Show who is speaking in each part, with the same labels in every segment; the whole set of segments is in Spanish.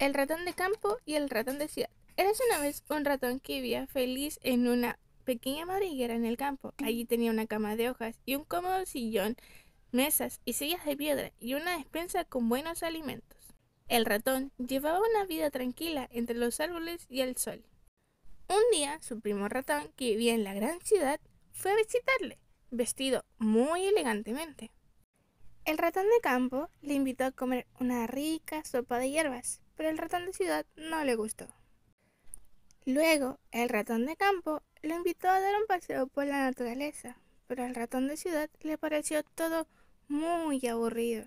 Speaker 1: el ratón de campo y el ratón de ciudad. Eres una vez un ratón que vivía feliz en una pequeña madriguera en el campo. Allí tenía una cama de hojas y un cómodo sillón, mesas y sillas de piedra y una despensa con buenos alimentos. El ratón llevaba una vida tranquila entre los árboles y el sol. Un día, su primo ratón, que vivía en la gran ciudad, fue a visitarle, vestido muy elegantemente. El ratón de campo le invitó a comer una rica sopa de hierbas, pero el ratón de ciudad no le gustó. Luego, el ratón de campo lo invitó a dar un paseo por la naturaleza, pero al ratón de ciudad le pareció todo muy aburrido.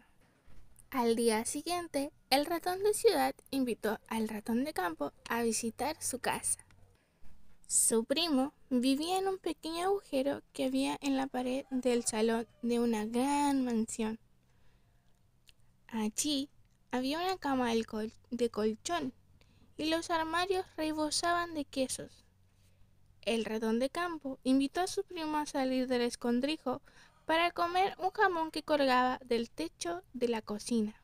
Speaker 1: Al día siguiente, el ratón de ciudad invitó al ratón de campo a visitar su casa. Su primo vivía en un pequeño agujero que había en la pared del salón de una gran mansión. Allí había una cama de colchón y los armarios rebosaban de quesos. El ratón de campo invitó a su primo a salir del escondrijo para comer un jamón que colgaba del techo de la cocina.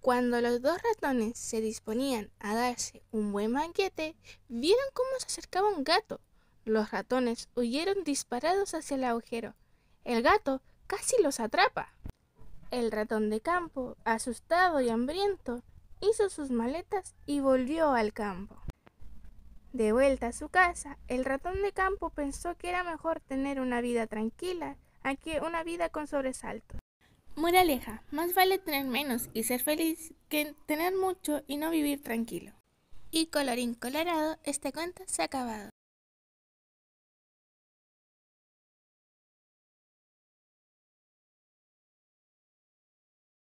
Speaker 1: Cuando los dos ratones se disponían a darse un buen banquete, vieron cómo se acercaba un gato. Los ratones huyeron disparados hacia el agujero. El gato casi los atrapa. El ratón de campo, asustado y hambriento, hizo sus maletas y volvió al campo. De vuelta a su casa, el ratón de campo pensó que era mejor tener una vida tranquila a que una vida con sobresaltos. aleja, más vale tener menos y ser feliz que tener mucho y no vivir tranquilo. Y colorín colorado, este cuento se ha acabado.